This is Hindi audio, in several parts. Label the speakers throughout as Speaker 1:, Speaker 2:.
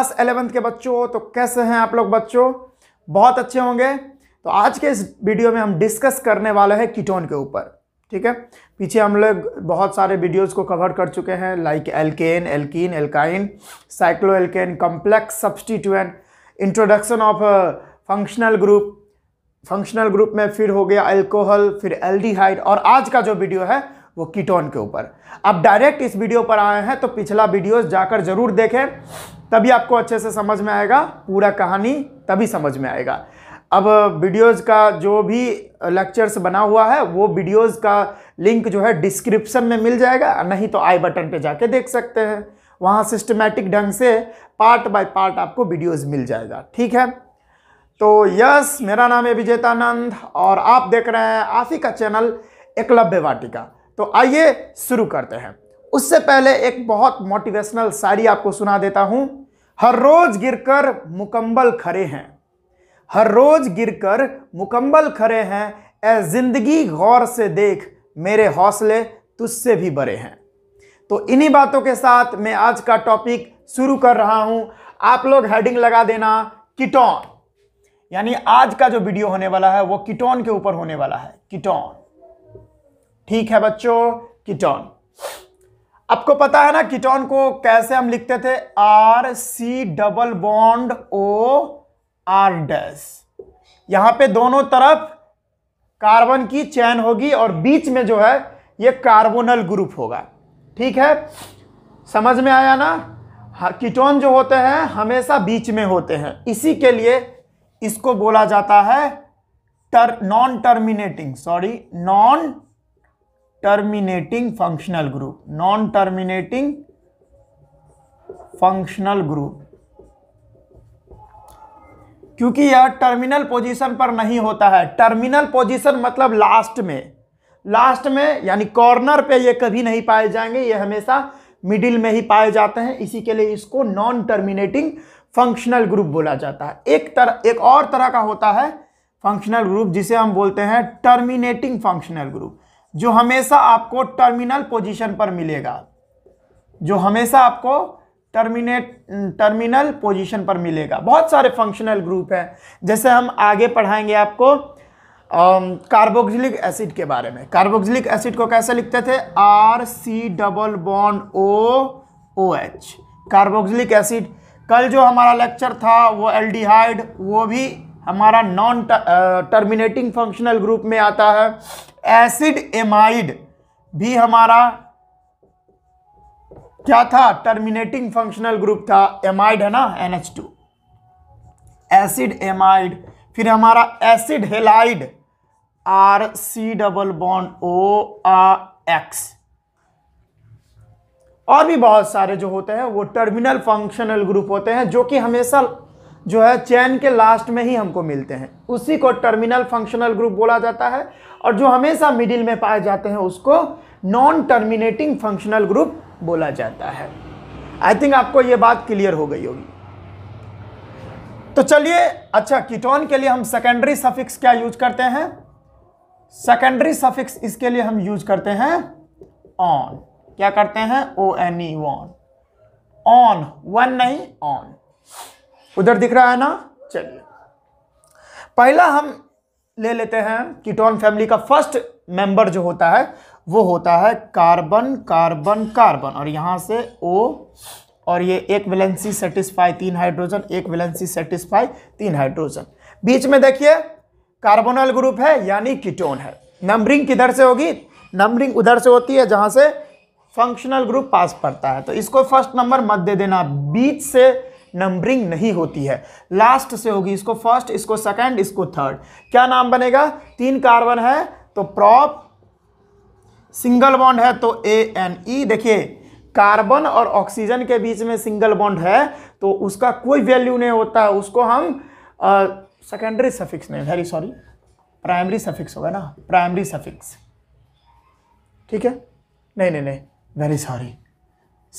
Speaker 1: क्लास एलेवेंथ के बच्चों तो कैसे हैं आप लोग बच्चों बहुत अच्छे होंगे तो आज के इस वीडियो में हम डिस्कस करने वाले हैं कीटोन के ऊपर ठीक है पीछे हम लोग बहुत सारे वीडियोस को कवर कर चुके हैं like alkane alkene alkyne cycloalkane complex substituent introduction of functional group functional group में फिर हो गया एल्कोहल फिर एल्डिहाइड और आज का जो वीडियो है वो कीटोन के ऊपर अब डायरेक्ट इस वीडियो पर आए हैं तो पिछला वीडियो जाकर जरूर देखें तभी आपको अच्छे से समझ में आएगा पूरा कहानी तभी समझ में आएगा अब वीडियोस का जो भी लेक्चर्स बना हुआ है वो वीडियोस का लिंक जो है डिस्क्रिप्शन में मिल जाएगा नहीं तो आई बटन पे जाके देख सकते हैं वहाँ सिस्टमेटिक ढंग से पार्ट बाय पार्ट आपको वीडियोस मिल जाएगा ठीक है तो यस मेरा नाम है विजेतानंद और आप देख रहे हैं का चैनल एकलव्य वाटिका तो आइए शुरू करते हैं उससे पहले एक बहुत मोटिवेशनल शायरी आपको सुना देता हूं हर रोज गिरकर मुकम्मल खड़े हैं हर रोज गिरकर मुकम्मल खड़े हैं ए जिंदगी गौर से देख मेरे हौसले तुझसे भी बड़े हैं तो इन्हीं बातों के साथ मैं आज का टॉपिक शुरू कर रहा हूं आप लोग हेडिंग लगा देना किटोन यानी आज का जो वीडियो होने वाला है वो किटोन के ऊपर होने वाला है किटोन ठीक है बच्चों कीटोन आपको पता है ना कीटोन को कैसे हम लिखते थे R C double bond O R dash यहां पे दोनों तरफ कार्बन की चैन होगी और बीच में जो है ये कार्बोनल ग्रुप होगा ठीक है समझ में आया ना कीटोन जो होते हैं हमेशा बीच में होते हैं इसी के लिए इसको बोला जाता है टर non terminating sorry non terminating functional group non terminating functional group क्योंकि यह टर्मिनल पोजीशन पर नहीं होता है टर्मिनल पोजीशन मतलब लास्ट में लास्ट में यानी कॉर्नर पे ये कभी नहीं पाए जाएंगे ये हमेशा मिडिल में ही पाए जाते हैं इसी के लिए इसको नॉन टर्मिनेटिंग फंक्शनल ग्रुप बोला जाता है एक तरह एक और तरह का होता है फंक्शनल ग्रुप जिसे हम बोलते हैं टर्मिनेटिंग फंक्शनल ग्रुप जो हमेशा आपको टर्मिनल पोजीशन पर मिलेगा जो हमेशा आपको टर्मिनेट टर्मिनल पोजीशन पर मिलेगा बहुत सारे फंक्शनल ग्रुप हैं जैसे हम आगे पढ़ाएंगे आपको कार्बोक्सिलिक um, एसिड के बारे में कार्बोक्सिलिक एसिड को कैसे लिखते थे R C double bond O O H carboxylic acid कल जो हमारा लेक्चर था वो एल्डिहाइड वो भी हमारा नॉन टर्मिनेटिंग फंक्शनल ग्रुप में आता है एसिड एमाइड भी हमारा क्या था टर्मिनेटिंग फंक्शनल ग्रुप था एमाइड है ना टू एसिड एमाइड फिर हमारा acid halide R C double bond O आ एक्स और भी बहुत सारे जो होते हैं वो टर्मिनल फंक्शनल ग्रुप होते हैं जो कि हमेशा जो है चैन के लास्ट में ही हमको मिलते हैं उसी को टर्मिनल फंक्शनल ग्रुप बोला जाता है और जो हमेशा मिडिल में पाए जाते हैं उसको नॉन टर्मिनेटिंग फंक्शनल ग्रुप बोला जाता है आई थिंक आपको ये बात क्लियर हो गई होगी तो चलिए अच्छा कीटोन के लिए हम सेकेंडरी सफिक्स क्या यूज करते हैं सेकेंडरी सफिक्स इसके लिए हम यूज करते हैं ऑन क्या करते हैं O N E one one वन नहीं ऑन उधर दिख रहा है ना चलिए पहला हम ले लेते हैं कीटोन फैमिली का फर्स्ट मेंबर जो होता है वो होता है कार्बन कार्बन कार्बन और यहाँ से ओ और ये एक वैलेंसी सेटिस्फाई तीन हाइड्रोजन एक वैलेंसी सेटिस्फाई तीन हाइड्रोजन बीच में देखिए कार्बोनल ग्रुप है यानी कीटोन है नंबरिंग किधर से होगी नंबरिंग उधर से होती है जहाँ से फंक्शनल ग्रुप पास पड़ता है तो इसको फर्स्ट नंबर मत दे देना बीच से नंबरिंग नहीं होती है लास्ट से होगी इसको फर्स्ट इसको सेकंड इसको थर्ड क्या नाम बनेगा तीन कार्बन है तो प्रॉप सिंगल बॉन्ड है तो ए एन ई देखिए कार्बन और ऑक्सीजन के बीच में सिंगल बॉन्ड है तो उसका कोई वैल्यू नहीं होता उसको हम सेकेंडरी सफिक्स नहीं वेरी सॉरी प्राइमरी सफिक्स होगा ना प्राइमरी सफिक्स ठीक है नहीं नहीं नहीं वेरी सॉरी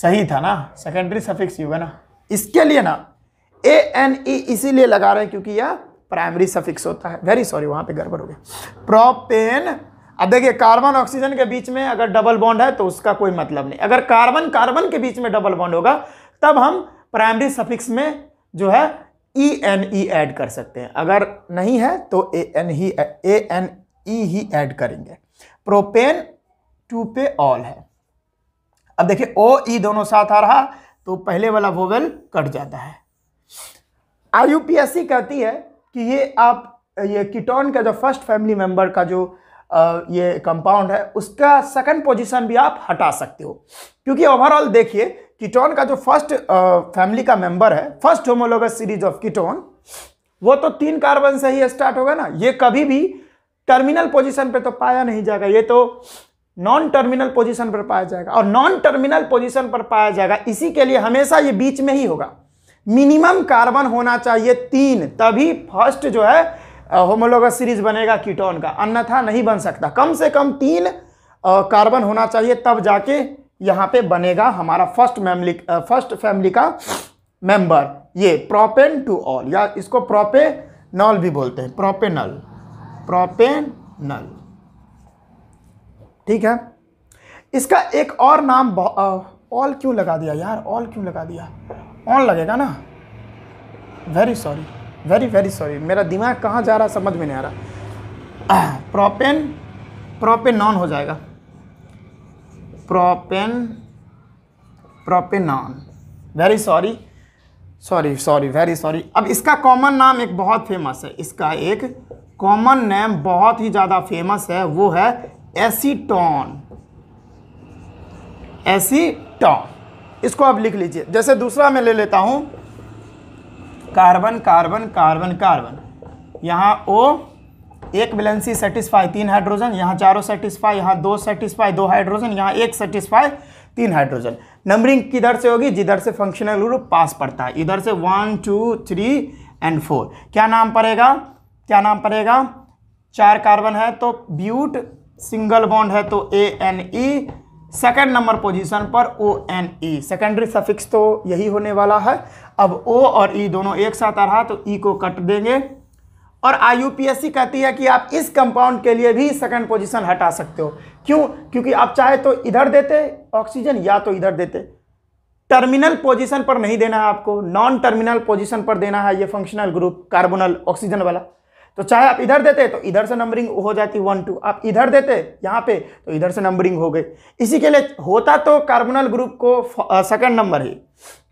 Speaker 1: सही था ना सेकेंडरी सफिक्स ही होगा ना इसके लिए ना ए एन ई इसीलिए लगा रहे हैं क्योंकि यह प्राइमरी सफिक्स होता है वेरी सॉरी वहां पे गड़बड़ हो गया प्रोपेन अब देखिए कार्बन ऑक्सीजन के बीच में अगर डबल बॉन्ड है तो उसका कोई मतलब नहीं अगर कार्बन कार्बन के बीच में डबल बॉन्ड होगा तब हम प्राइमरी सफिक्स में जो है ई एन ई एड कर सकते हैं अगर नहीं है तो ए एन ही ए एन ई ही एड करेंगे प्रोपेन टू पे ऑल है अब देखिए ओ ई e दोनों साथ आ रहा तो पहले वाला वोवेल कट जाता है आई कहती है कि ये आप ये कीटोन का जो फर्स्ट फैमिली मेंबर का जो ये कंपाउंड है उसका सेकंड पोजीशन भी आप हटा सकते हो क्योंकि ओवरऑल देखिए कीटोन का जो फर्स्ट फैमिली का मेंबर है first homologous series of ketone वो तो तीन कार्बन से ही स्टार्ट होगा ना ये कभी भी टर्मिनल पोजीशन पे तो पाया नहीं जाएगा ये तो नॉन टर्मिनल पोजीशन पर पाया जाएगा और नॉन टर्मिनल पोजीशन पर पाया जाएगा इसी के लिए हमेशा ये बीच में ही होगा मिनिमम कार्बन होना चाहिए तीन तभी फर्स्ट जो है होमोलोग सीरीज बनेगा कीटोन का अन्यथा नहीं बन सकता कम से कम तीन कार्बन होना चाहिए तब जाके यहाँ पे बनेगा हमारा फर्स्ट फैमिली फर्स्ट फैमिली का मेंबर ये प्रोपेन टू ऑल या इसको प्रोपेनॉल भी बोलते हैं प्रोपेनल प्रोपेनल ठीक है इसका एक और नाम ऑल क्यों लगा दिया यार ऑल क्यों लगा दिया ऑन लगेगा ना very sorry very very sorry मेरा दिमाग कहाँ जा रहा समझ में नहीं आ रहा प्रोपेन प्रोपेन नॉन हो जाएगा propane propanone very sorry sorry sorry very sorry अब इसका कॉमन नाम एक बहुत फेमस है इसका एक कॉमन नेम बहुत ही ज़्यादा फेमस है वो है एसीटोन एसीटोन इसको आप लिख लीजिए जैसे दूसरा मैं ले लेता हूं कार्बन कार्बन कार्बन कार्बन यहां ओ एक बैलेंसी सेटिस्फाई तीन हाइड्रोजन यहां चारों सेटिस्फाई यहां दो सेटिस्फाई दो हाइड्रोजन यहां एक सेटिस्फाई तीन हाइड्रोजन नंबरिंग किधर से होगी जिधर से फंक्शनल ग्रुप पास पड़ता है इधर से one two three and four क्या नाम पड़ेगा क्या नाम पड़ेगा चार कार्बन है तो ब्यूट सिंगल बॉन्ड है तो A N E second number position पर O N E secondary suffix तो यही होने वाला है अब ओ और ई e दोनों एक साथ आ रहा तो ई e को कट देंगे और आई कहती है कि आप इस कंपाउंड के लिए भी सेकंड पोजीशन हटा सकते हो क्यों क्योंकि आप चाहे तो इधर देते ऑक्सीजन या तो इधर देते टर्मिनल पोजीशन पर नहीं देना है आपको नॉन टर्मिनल पोजीशन पर देना है ये फंक्शनल ग्रुप कार्बोनल ऑक्सीजन वाला तो चाहे आप इधर देते तो इधर से नंबरिंग हो जाती वन टू आप इधर देते यहाँ पे तो इधर से नंबरिंग हो गई इसी के लिए होता तो कार्बोनल ग्रुप को सेकंड नंबर ही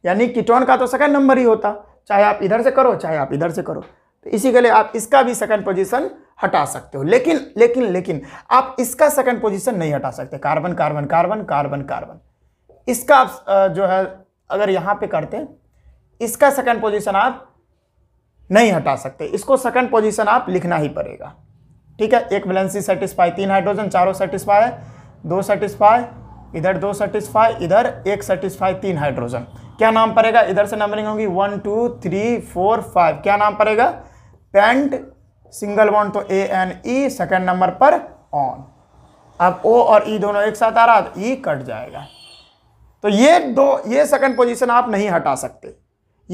Speaker 1: यानी किटोन का तो सेकंड नंबर ही होता चाहे आप इधर से करो चाहे आप इधर से करो तो इसी के लिए आप इसका भी सेकंड पोजीशन हटा सकते हो लेकिन लेकिन लेकिन आप इसका सेकंड पोजिशन नहीं हटा सकते carbon carbon carbon carbon carbon इसका आप जो है अगर यहाँ पे करते इसका सेकंड पोजिशन आप नहीं हटा सकते इसको सेकंड पोजीशन आप लिखना ही पड़ेगा ठीक है एक वैलेंसी सेटिस्फाई तीन हाइड्रोजन चारों सेटिस्फाई है दो सेटिस्फाई इधर दो सेटिस्फाई इधर एक सेटिस्फाई तीन हाइड्रोजन क्या नाम पड़ेगा इधर से नंबरिंग होगी one two three four five क्या नाम पड़ेगा पेंट सिंगल वन तो A N E second number पर ऑन अब ओ और ई e दोनों एक साथ आ रहा है तो ई e कट जाएगा तो ये दो ये सेकंड पोजीशन आप नहीं हटा सकते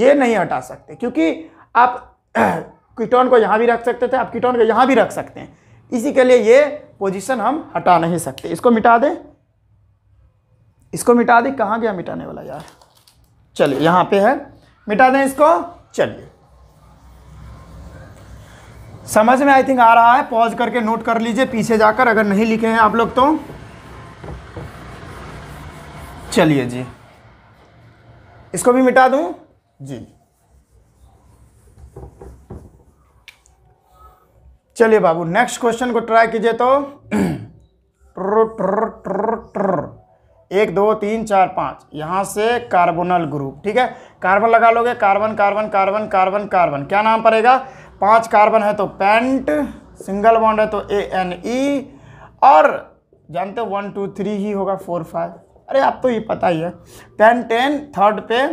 Speaker 1: ये नहीं हटा सकते क्योंकि आप कीटोन को यहाँ भी रख सकते थे आप कीटोन को यहाँ भी रख सकते हैं इसी के लिए ये पोजीशन हम हटा नहीं सकते इसको मिटा दें इसको मिटा दें कहाँ गया मिटाने वाला यार चलिए यहाँ पे है मिटा दें इसको चलिए समझ में आई थिंक आ रहा है पॉज करके नोट कर लीजिए पीछे जाकर अगर नहीं लिखे हैं आप लोग तो चलिए जी इसको भी मिटा दूं जी चलिए बाबू नेक्स्ट क्वेश्चन को ट्राई कीजिए तो ट्र, ट्र, ट्र, ट्र, एक दो तीन चार पाँच यहाँ से कार्बोनल ग्रुप ठीक है कार्बन लगा लोगे carbon carbon carbon carbon carbon क्या नाम पड़ेगा पांच कार्बन है तो पेंट सिंगल बॉन्ड है तो ए एन ई और जानते हो वन टू थ्री ही होगा फोर फाइव अरे आप तो ये पता ही है पेन टेन थर्ड पे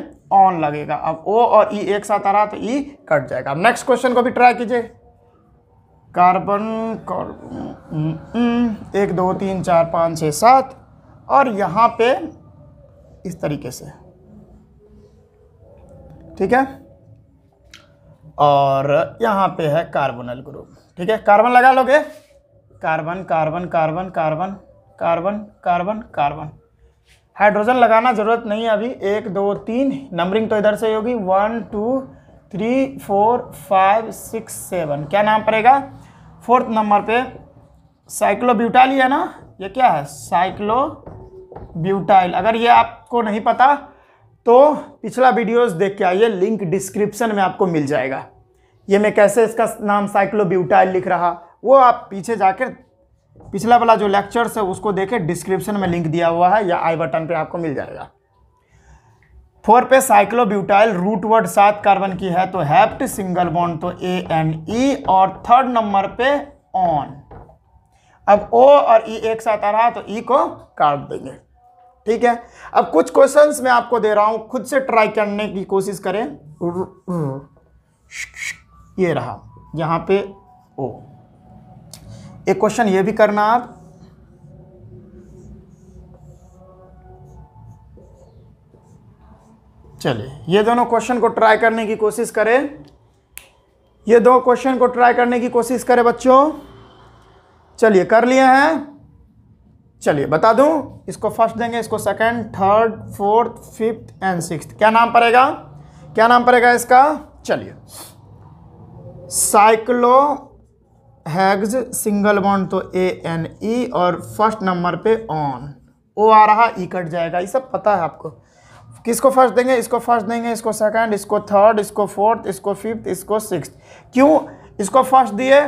Speaker 1: ऑन लगेगा अब ओ और ई e एक साथ आ रहा तो ई e कट जाएगा अब नेक्स्ट क्वेश्चन को भी ट्राई कीजिए कार्बन कार्बन एक दो तीन चार पाँच छः सात और यहाँ पे इस तरीके से ठीक है और यहाँ पे है कार्बोनल ग्रुप ठीक है कार्बन लगा लोगे carbon carbon carbon carbon carbon carbon carbon hydrogen लगाना ज़रूरत नहीं है अभी एक दो तीन नंबरिंग तो इधर से होगी one two three four five six seven क्या नाम पड़ेगा फोर्थ नंबर पे साइक्लोब्यूटाइल ब्यूटाइल है ना ये क्या है साइक्लोब्यूटाइल अगर ये आपको नहीं पता तो पिछला वीडियोस देख के आइए लिंक डिस्क्रिप्शन में आपको मिल जाएगा ये मैं कैसे इसका नाम साइक्लोब्यूटाइल लिख रहा वो आप पीछे जाकर पिछला वाला जो लेक्चर्स है उसको देखें डिस्क्रिप्शन में लिंक दिया हुआ है या आई बटन पर आपको मिल जाएगा फोर पे साइक्लोब्यूटाइल रूट वर्ड सात कार्बन की है तो हैप्ट सिंगल बॉन्ड तो ए एन ई और थर्ड नंबर पे ऑन अब ओ और ई e एक साथ आ रहा है तो ई e को काट देंगे ठीक है अब कुछ क्वेश्चंस मैं आपको दे रहा हूं खुद से ट्राई करने की कोशिश करें ये रहा यहां पे ओ एक क्वेश्चन ये भी करना आप चलिए ये दोनों क्वेश्चन को ट्राई करने की कोशिश करें ये दो क्वेश्चन को ट्राई करने की कोशिश करें बच्चों चलिए कर लिए हैं चलिए बता दूं इसको फर्स्ट देंगे इसको second third fourth fifth and six क्या नाम पड़ेगा क्या नाम पड़ेगा इसका चलिए साइक्लो हैग्स सिंगल बॉन्ड तो ए एन ई और फर्स्ट नंबर पे ऑन ओ आ रहा ई e कट जाएगा ये सब पता है आपको किसको फर्स्ट देंगे इसको फर्स्ट देंगे इसको सेकंड इसको थर्ड इसको फोर्थ इसको फिफ्थ इसको सिक्स क्यों इसको फर्स्ट दिए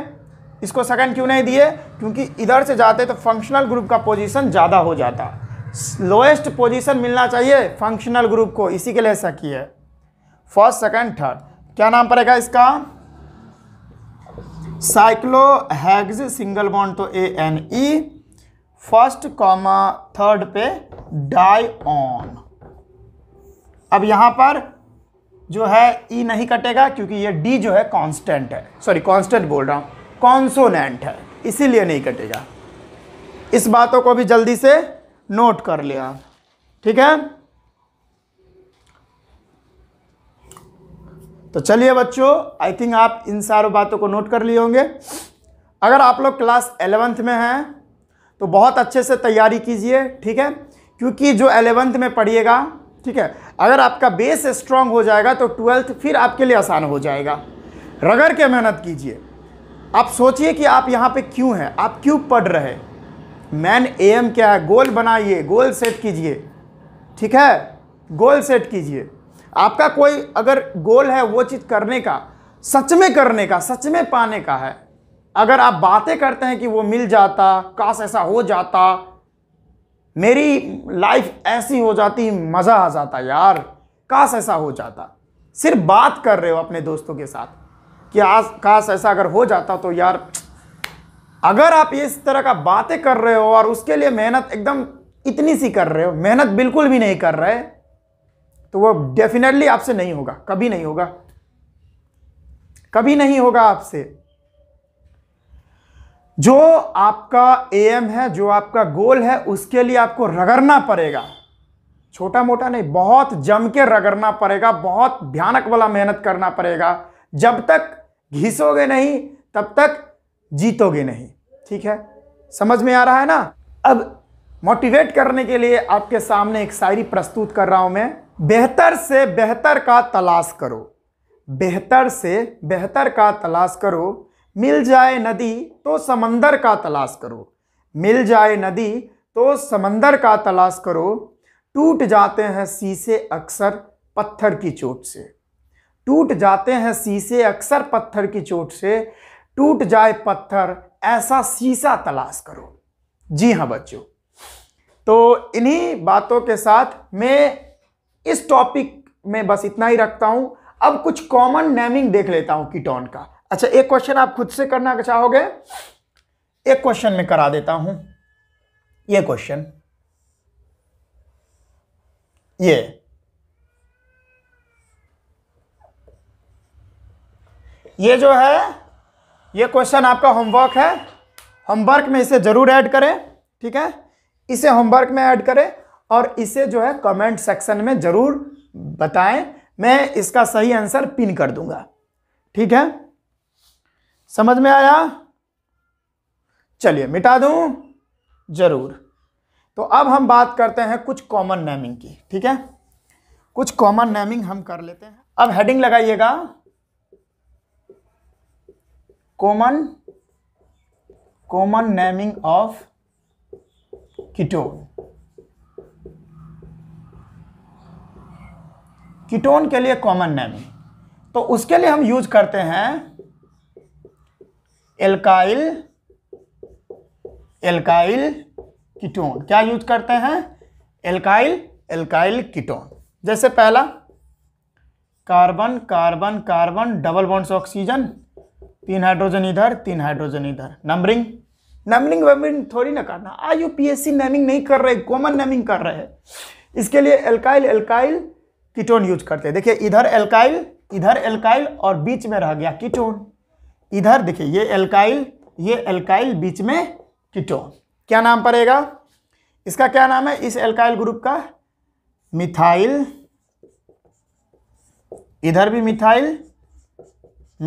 Speaker 1: इसको सेकंड क्यों नहीं दिए क्योंकि इधर से जाते तो फंक्शनल ग्रुप का पोजीशन ज़्यादा हो जाता लोएस्ट पोजीशन मिलना चाहिए फंक्शनल ग्रुप को इसी के लिए ऐसा किया है फर्स्ट सेकेंड थर्ड क्या नाम पड़ेगा इसका साइक्लोहैग्ज सिंगल बॉन्ड तो A N E first comma third पे डाई ऑन अब यहां पर जो है ई e नहीं कटेगा क्योंकि ये डी जो है कांस्टेंट है सॉरी कांस्टेंट बोल रहा हूं कॉन्सोनेंट है इसीलिए नहीं कटेगा इस बातों को भी जल्दी से नोट कर लिया ठीक है तो चलिए बच्चों आई थिंक आप इन सारों बातों को नोट कर लिए होंगे अगर आप लोग क्लास एलेवेंथ में हैं तो बहुत अच्छे से तैयारी कीजिए ठीक है क्योंकि जो एलेवेंथ में पढ़िएगा ठीक है अगर आपका बेस स्ट्रांग हो जाएगा तो ट्वेल्थ फिर आपके लिए आसान हो जाएगा रगड़ के मेहनत कीजिए आप सोचिए कि आप यहाँ पे क्यों हैं आप क्यों पढ़ रहे मैन एम क्या है गोल बनाइए गोल सेट कीजिए ठीक है गोल सेट कीजिए आपका कोई अगर गोल है वो चीज़ करने का सच में करने का सच में पाने का है अगर आप बातें करते हैं कि वो मिल जाता काश ऐसा हो जाता मेरी लाइफ ऐसी हो जाती मज़ा आ जाता यार काश ऐसा हो जाता सिर्फ बात कर रहे हो अपने दोस्तों के साथ कि आज काश ऐसा अगर हो जाता तो यार अगर आप इस तरह का बातें कर रहे हो और उसके लिए मेहनत एकदम इतनी सी कर रहे हो मेहनत बिल्कुल भी नहीं कर रहे तो वो डेफिनेटली आपसे नहीं होगा कभी नहीं होगा कभी नहीं होगा आपसे जो आपका एम है जो आपका गोल है उसके लिए आपको रगड़ना पड़ेगा छोटा मोटा नहीं बहुत जम के रगड़ना पड़ेगा बहुत भयानक वाला मेहनत करना पड़ेगा जब तक घिसोगे नहीं तब तक जीतोगे नहीं ठीक है समझ में आ रहा है ना अब मोटिवेट करने के लिए आपके सामने एक शायरी प्रस्तुत कर रहा हूं मैं बेहतर से बेहतर का तलाश करो बेहतर से बेहतर का तलाश करो मिल जाए नदी तो समंदर का तलाश करो मिल जाए नदी तो समंदर का तलाश करो टूट जाते हैं शीशे अक्सर पत्थर की चोट से टूट जाते हैं शीशे अक्सर पत्थर की चोट से टूट जाए पत्थर ऐसा शीशा तलाश करो जी हाँ बच्चों तो इन्हीं बातों के साथ मैं इस टॉपिक में बस इतना ही रखता हूँ अब कुछ कॉमन नेमिंग देख लेता हूँ कीटोन का अच्छा एक क्वेश्चन आप खुद से करना चाहोगे एक क्वेश्चन में करा देता हूं ये क्वेश्चन ये ये जो है ये क्वेश्चन आपका होमवर्क है होमवर्क में इसे जरूर ऐड करें ठीक है इसे होमवर्क में ऐड करें और इसे जो है कमेंट सेक्शन में ज़रूर बताएं मैं इसका सही आंसर पिन कर दूंगा ठीक है समझ में आया चलिए मिटा दूं जरूर तो अब हम बात करते हैं कुछ कॉमन नेमिंग की ठीक है कुछ कॉमन नेमिंग हम कर लेते हैं अब हेडिंग लगाइएगा common common naming of ketone ketone के लिए कॉमन नेमिंग तो उसके लिए हम यूज करते हैं एल्काइल एल्काइल कीटोन क्या यूज करते हैं एल्काइल एल्काइल कीटोन जैसे पहला carbon carbon carbon double bonds oxygen तीन हाइड्रोजन इधर तीन हाइड्रोजन इधर नंबरिंग नंबरिंग वेबरिंग थोड़ी ना करना आज यू पी नेमिंग नहीं कर रहे कॉमन नेमिंग कर रहे हैं इसके लिए एल्काइल एल्काइल कीटोन यूज करते हैं देखिए इधर एल्काइल इधर एल्काइल और बीच में रह गया कीटोन इधर देखिए ये एल्काइल ये एल्काइल बीच में कीटोन क्या नाम पड़ेगा इसका क्या नाम है इस एल्काइल ग्रुप का मिथाइल इधर भी मिथाइल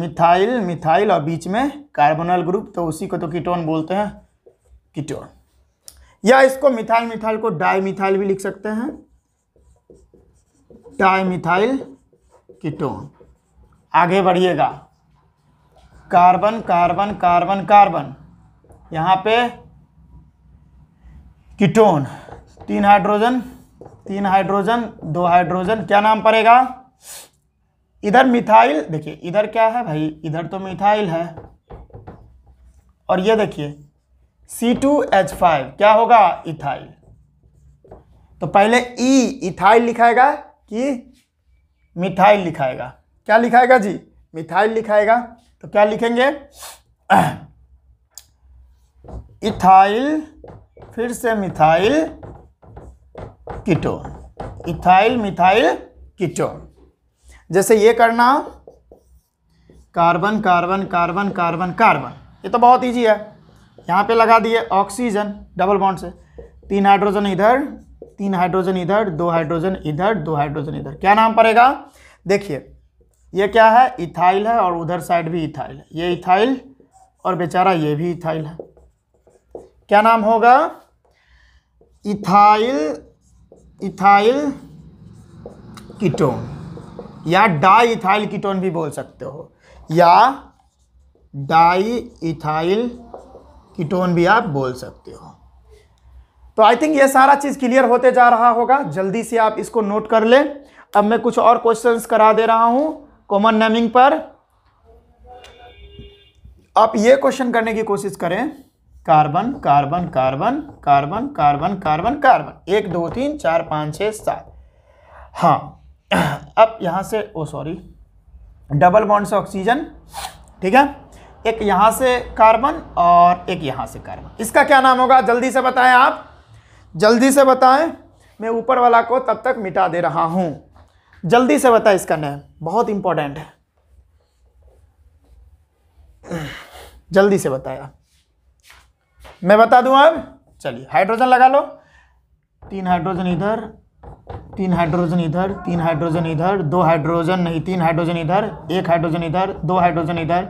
Speaker 1: मिथाइल मिथाइल और बीच में कार्बोनल ग्रुप तो उसी को तो कीटोन बोलते हैं कीटोन या इसको मिथाइल मिथाइल को डाई मिथाइल भी लिख सकते हैं डाई मिथाइल कीटोन आगे बढ़िएगा कार्बन कार्बन कार्बन कार्बन यहाँ पे कीटोन तीन हाइड्रोजन तीन हाइड्रोजन दो हाइड्रोजन क्या नाम पड़ेगा इधर मिथाइल देखिए इधर क्या है भाई इधर तो मिथाइल है और ये देखिए C2H5 क्या होगा इथाइल तो पहले E इथाइल लिखाएगा कि मिथाइल लिखाएगा क्या लिखाएगा जी मिथाइल लिखाएगा तो क्या लिखेंगे इथाइल फिर से मिथाइल किटो इथाइल मिथाइल किटो जैसे ये करना carbon carbon carbon carbon carbon ये तो बहुत ईजी है यहाँ पे लगा दिए ऑक्सीजन डबल बॉन्ड से तीन हाइड्रोजन इधर तीन हाइड्रोजन इधर दो हाइड्रोजन इधर दो हाइड्रोजन इधर क्या नाम पड़ेगा देखिए ये क्या है इथाइल है और उधर साइड भी इथाइल है ये इथाइल और बेचारा ये भी इथाइल है क्या नाम होगा इथाइल इथाइल कीटोन या डाई इथाइल कीटोन भी बोल सकते हो या डाई इथाइल कीटोन भी आप बोल सकते हो तो आई थिंक ये सारा चीज़ क्लियर होते जा रहा होगा जल्दी से आप इसको नोट कर लें अब मैं कुछ और क्वेश्चंस करा दे रहा हूँ कॉमन नेमिंग पर आप ये क्वेश्चन करने की कोशिश करें carbon carbon carbon carbon carbon carbon carbon एक दो तीन चार पाँच छः सात हाँ अब यहाँ से ओ सॉरी डबल बॉन्ड से ऑक्सीजन ठीक है एक यहाँ से कार्बन और एक यहाँ से कार्बन इसका क्या नाम होगा जल्दी से बताएं आप जल्दी से बताएं मैं ऊपर वाला को तब तक मिटा दे रहा हूँ जल्दी से बता इसका नेम बहुत इंपॉर्टेंट है जल्दी से बताया मैं बता दूं अब चलिए हाइड्रोजन लगा लो तीन हाइड्रोजन इधर तीन हाइड्रोजन इधर तीन हाइड्रोजन इधर दो हाइड्रोजन नहीं तीन हाइड्रोजन इधर एक हाइड्रोजन इधर दो हाइड्रोजन इधर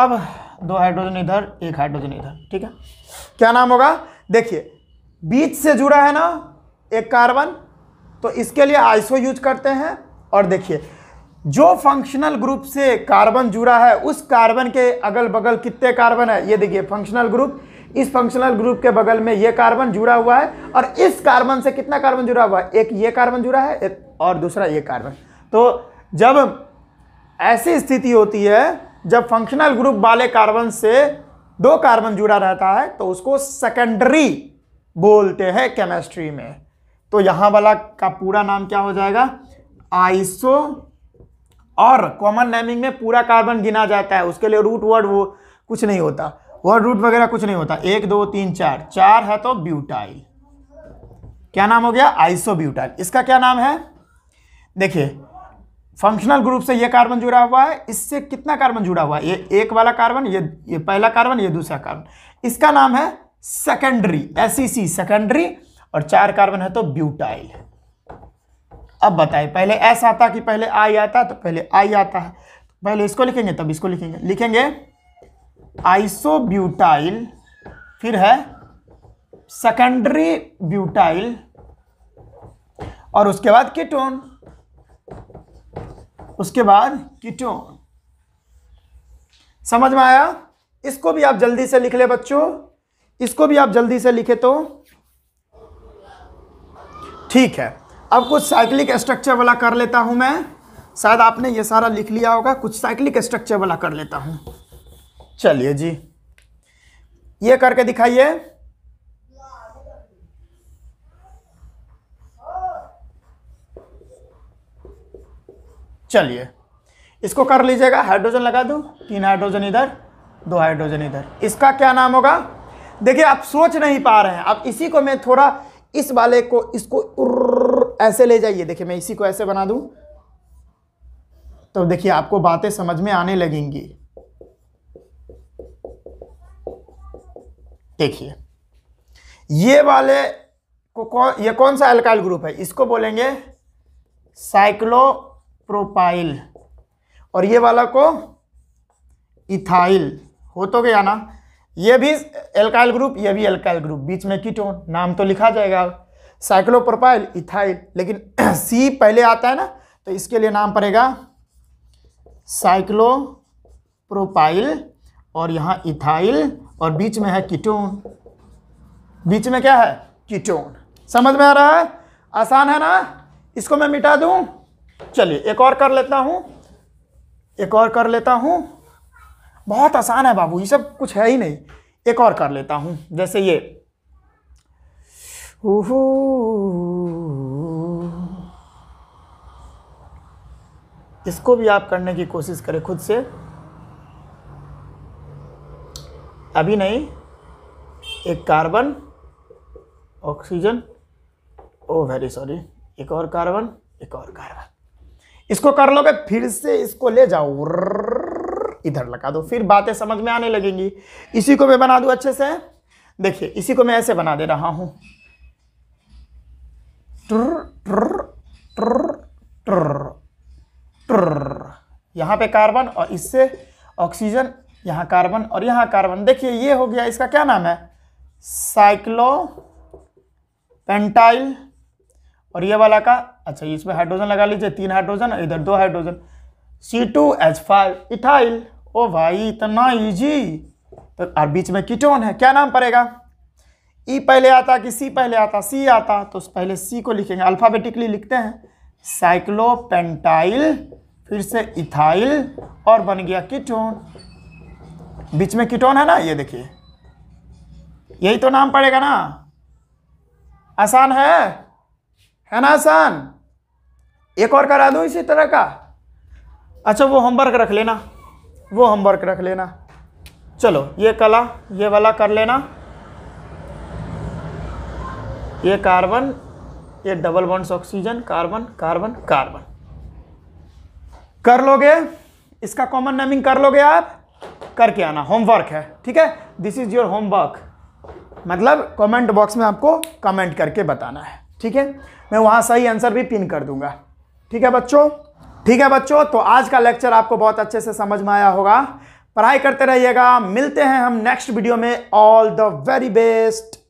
Speaker 1: अब दो हाइड्रोजन इधर एक हाइड्रोजन इधर ठीक है क्या नाम होगा देखिए बीच से जुड़ा है ना एक कार्बन तो इसके लिए आइसो यूज करते हैं और देखिए जो फंक्शनल ग्रुप से कार्बन जुड़ा है उस कार्बन के अगल बगल कितने कार्बन है ये देखिए फंक्शनल ग्रुप इस फंक्शनल ग्रुप के बगल में ये कार्बन जुड़ा हुआ है और इस कार्बन से कितना कार्बन जुड़ा हुआ है एक ये कार्बन जुड़ा है एक और दूसरा ये कार्बन तो जब ऐसी स्थिति होती है जब फंक्शनल ग्रुप वाले कार्बन से दो कार्बन जुड़ा रहता है तो उसको सेकेंडरी बोलते हैं केमिस्ट्री में तो यहां वाला का पूरा नाम क्या हो जाएगा आइसो और कॉमन नेमिंग में पूरा कार्बन गिना जाता है उसके लिए रूट वर्ड वो कुछ नहीं होता वर्ड रूट वगैरह कुछ नहीं होता एक दो तीन चार चार है तो ब्यूटाइल क्या नाम हो गया आइसो ब्यूटाइल इसका क्या नाम है देखिए फंक्शनल ग्रुप से ये कार्बन जुड़ा हुआ है इससे कितना कार्बन जुड़ा हुआ है ये एक वाला कार्बन ये ये पहला कार्बन ये दूसरा कार्बन इसका नाम है सेकेंडरी एस सेकेंडरी और चार कार्बन है तो ब्यूटाइल अब बताएं पहले एस आता कि पहले आई आता तो पहले आई आता है पहले इसको लिखेंगे तब इसको लिखेंगे लिखेंगे आइसोब्यूटाइल फिर है सेकेंडरी ब्यूटाइल और उसके बाद कीटोन उसके बाद कीटोन समझ में आया इसको भी आप जल्दी से लिख ले बच्चों इसको भी आप जल्दी से लिखे तो ठीक है अब कुछ साइक्लिक स्ट्रक्चर वाला कर लेता हूं मैं शायद आपने ये सारा लिख लिया होगा कुछ साइक्लिक स्ट्रक्चर वाला कर लेता हूं चलिए जी ये करके दिखाइए चलिए इसको कर लीजिएगा हाइड्रोजन लगा दो तीन हाइड्रोजन इधर दो हाइड्रोजन इधर इसका क्या नाम होगा देखिए आप सोच नहीं पा रहे हैं अब इसी को मैं थोड़ा इस वाले को इसको ऐसे ले जाइए देखिए मैं इसी को ऐसे बना दूं तो देखिए आपको बातें समझ में आने लगेंगी देखिए ये वाले को कौन ये कौन सा अल्काइल ग्रुप है इसको बोलेंगे साइक्लोप्रोपाइल और ये वाला को इथाइल हो तो गया ना ये भी एल्काइल ग्रुप ये भी एल्काइल ग्रुप बीच में कीटोन नाम तो लिखा जाएगा साइक्लोप्रोपाइल इथाइल लेकिन सी पहले आता है ना तो इसके लिए नाम पड़ेगा साइक्लो और यहाँ इथाइल और बीच में है कीटोन बीच में क्या है कीटोन समझ में आ रहा है आसान है ना इसको मैं मिटा दूँ चलिए एक और कर लेता हूँ एक और कर लेता हूँ बहुत आसान है बाबू ये सब कुछ है ही नहीं एक और कर लेता हूँ जैसे ये इसको भी आप करने की कोशिश करें खुद से अभी नहीं एक carbon oxygen O very sorry एक और कार्बन एक और कार्बन इसको कर लोगे फिर से इसको ले जाओ इधर लगा दो फिर बातें समझ में आने लगेंगी इसी को मैं बना दूं अच्छे से देखिए इसी को मैं ऐसे बना दे रहा हूं ट्र ट्र ट्र ट्र ट्र यहां पे कार्बन और इससे ऑक्सीजन यहां कार्बन और यहां कार्बन देखिए ये हो गया इसका क्या नाम है साइक्लो पेंटाइल और ये वाला का अच्छा इसमें हाइड्रोजन लगा लीजिए तीन हाइड्रोजन इधर दो hydrogen C two H five ethyl ओ भाई इतना इजी तो और बीच में कीटोन है क्या नाम पड़ेगा ई e पहले आता कि सी पहले आता सी आता तो पहले सी को लिखेंगे अल्फ़ाबेटिकली लिखते हैं साइक्लोपेंटाइल फिर से इथाइल और बन गया कीटोन बीच में कीटोन है ना ये देखिए यही तो नाम पड़ेगा ना आसान है है ना आसान एक और करा दूँ इसी तरह का अच्छा वो होमवर्क रख लेना वो होमवर्क रख लेना चलो ये कला ये वाला कर लेना ये कार्बन ये double bonds oxygen carbon carbon carbon कर लोगे इसका कॉमन नेमिंग कर लोगे आप करके आना होमवर्क है ठीक है दिस इज योर होमवर्क मतलब कमेंट बॉक्स में आपको कमेंट करके बताना है ठीक है मैं वहाँ सही आंसर भी पिन कर दूंगा ठीक है बच्चों ठीक है बच्चों तो आज का लेक्चर आपको बहुत अच्छे से समझ में आया होगा पढ़ाई करते रहिएगा मिलते हैं हम नेक्स्ट वीडियो में ऑल द वेरी बेस्ट